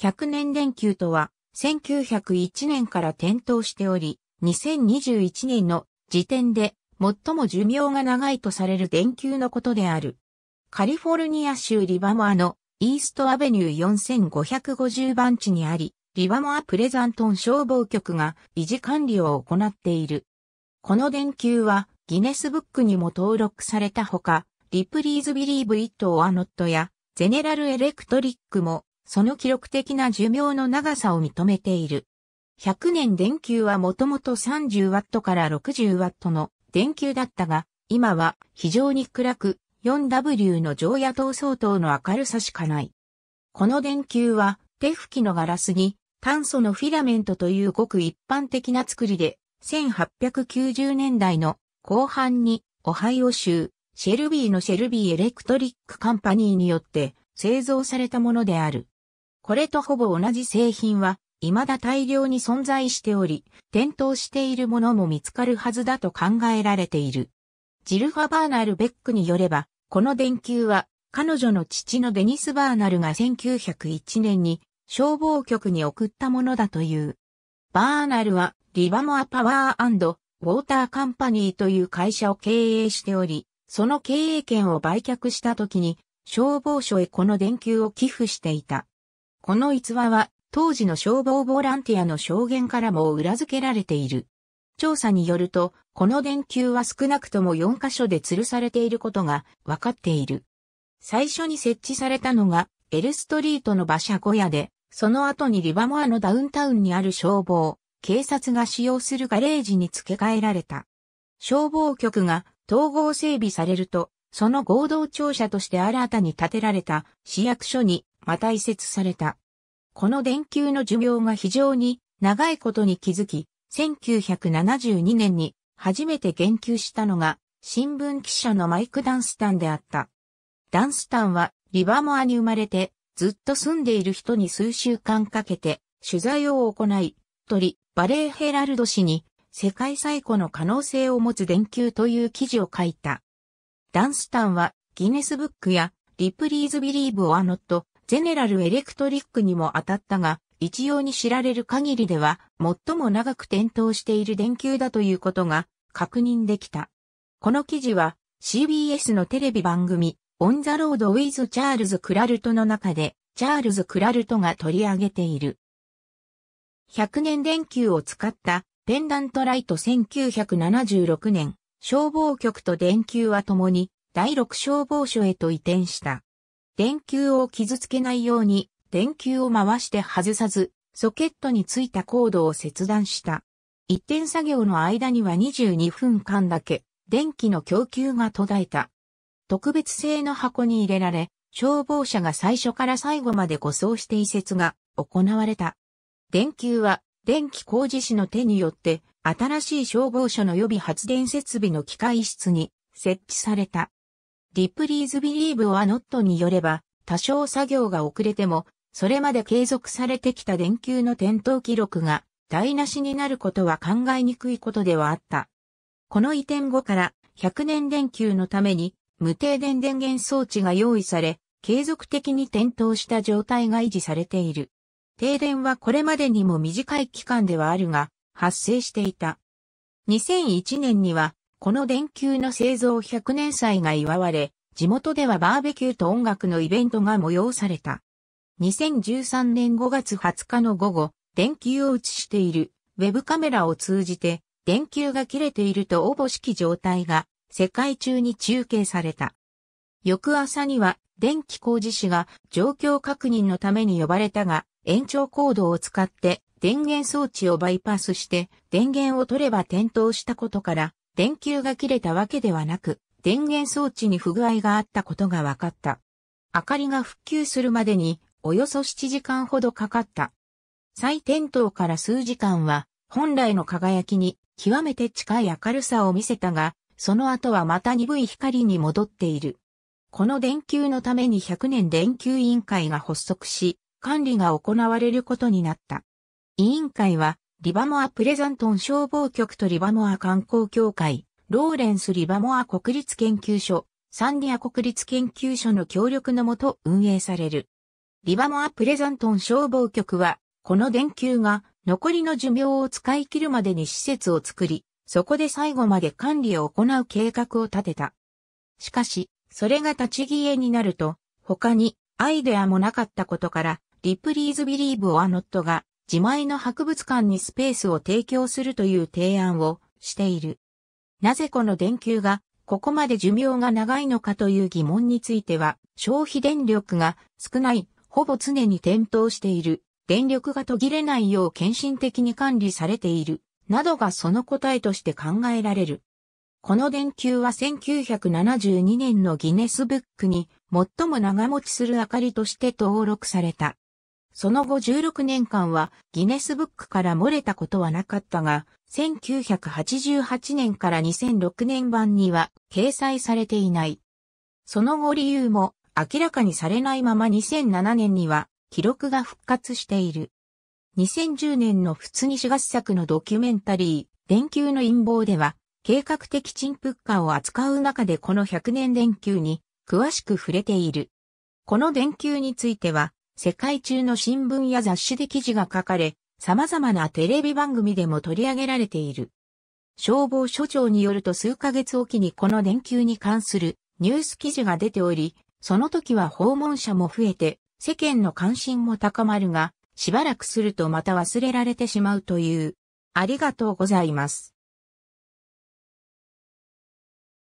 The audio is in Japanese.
100年電球とは、1901年から点灯しており、2021年の時点で最も寿命が長いとされる電球のことである。カリフォルニア州リバモアのイーストアベニュー4550番地にあり、リバモアプレザントン消防局が維持管理を行っている。この電球はギネスブックにも登録されたほか、リプリーズビリーブイットオアノットやゼネラルエレクトリックもその記録的な寿命の長さを認めている。100年電球はもともと 30W から 60W の電球だったが、今は非常に暗く 4W の常夜灯相当の明るさしかない。この電球は手拭きのガラスに炭素のフィラメントというごく一般的な作りで、1890年代の後半にオハイオ州シェルビーのシェルビーエレクトリックカンパニーによって製造されたものである。これとほぼ同じ製品は、未だ大量に存在しており、点灯しているものも見つかるはずだと考えられている。ジルファ・バーナル・ベックによれば、この電球は、彼女の父のデニス・バーナルが1901年に消防局に送ったものだという。バーナルは、リバモア・パワーウォーターカンパニーという会社を経営しており、その経営権を売却した時に、消防署へこの電球を寄付していた。この逸話は、当時の消防ボランティアの証言からも裏付けられている。調査によると、この電球は少なくとも4カ所で吊るされていることが分かっている。最初に設置されたのが、エルストリートの馬車小屋で、その後にリバモアのダウンタウンにある消防、警察が使用するガレージに付け替えられた。消防局が統合整備されると、その合同庁舎として新たに建てられた市役所にまた移設された。この電球の寿命が非常に長いことに気づき、1972年に初めて言及したのが新聞記者のマイク・ダンスタンであった。ダンスタンはリバモアに生まれてずっと住んでいる人に数週間かけて取材を行い、鳥バレーヘラルド氏に世界最古の可能性を持つ電球という記事を書いた。ダンスタンはギネスブックやリプリーズビリーブ・オア・ノットゼネラルエレクトリックにも当たったが、一様に知られる限りでは最も長く点灯している電球だということが確認できた。この記事は CBS のテレビ番組オンザロードウィズ・チャールズ・クラルトの中でチャールズ・クラルトが取り上げている。100年電球を使ったペンダントライト1976年消防局と電球は共に第6消防署へと移転した。電球を傷つけないように、電球を回して外さず、ソケットについたコードを切断した。一点作業の間には22分間だけ、電気の供給が途絶えた。特別製の箱に入れられ、消防車が最初から最後まで護送して移設が行われた。電球は電気工事士の手によって新しい消防署の予備発電設備の機械室に設置された。ディプリーズビリーブ・オア・ノットによれば、多少作業が遅れても、それまで継続されてきた電球の点灯記録が台無しになることは考えにくいことではあった。この移転後から100年電球のために無停電電源装置が用意され、継続的に点灯した状態が維持されている。停電はこれまでにも短い期間ではあるが、発生していた。2001年にはこの電球の製造100年祭が祝われ、地元ではバーベキューと音楽のイベントが催された。2013年5月20日の午後、電球を映しているウェブカメラを通じて、電球が切れているとおぼしき状態が世界中に中継された。翌朝には電気工事士が状況確認のために呼ばれたが、延長コードを使って電源装置をバイパスして電源を取れば点灯したことから、電球が切れたわけではなく、電源装置に不具合があったことが分かった。明かりが復旧するまでに、およそ7時間ほどかかった。再点灯から数時間は、本来の輝きに極めて近い明るさを見せたが、その後はまた鈍い光に戻っている。この電球のために100年電球委員会が発足し、管理が行われることになった。委員会はリバモアプレザントン消防局とリバモア観光協会、ローレンス・リバモア国立研究所、サンディア国立研究所の協力のもと運営される。リバモアプレザントン消防局は、この電球が残りの寿命を使い切るまでに施設を作り、そこで最後まで管理を行う計画を立てた。しかし、それが立ち消えになると、他にアイデアもなかったことから、リプリーズビリーブオアノットが自前の博物館にスペースを提供するという提案をしている。なぜこの電球がここまで寿命が長いのかという疑問については消費電力が少ない、ほぼ常に点灯している、電力が途切れないよう献身的に管理されている、などがその答えとして考えられる。この電球は1972年のギネスブックに最も長持ちする明かりとして登録された。その後16年間はギネスブックから漏れたことはなかったが、1988年から2006年版には掲載されていない。その後理由も明らかにされないまま2007年には記録が復活している。2010年の普通に4月作のドキュメンタリー、電球の陰謀では、計画的陳腐化を扱う中でこの100年電球に詳しく触れている。この電球については、世界中の新聞や雑誌で記事が書かれ、様々なテレビ番組でも取り上げられている。消防署長によると数ヶ月おきにこの連休に関するニュース記事が出ており、その時は訪問者も増えて世間の関心も高まるが、しばらくするとまた忘れられてしまうという。ありがとうございます。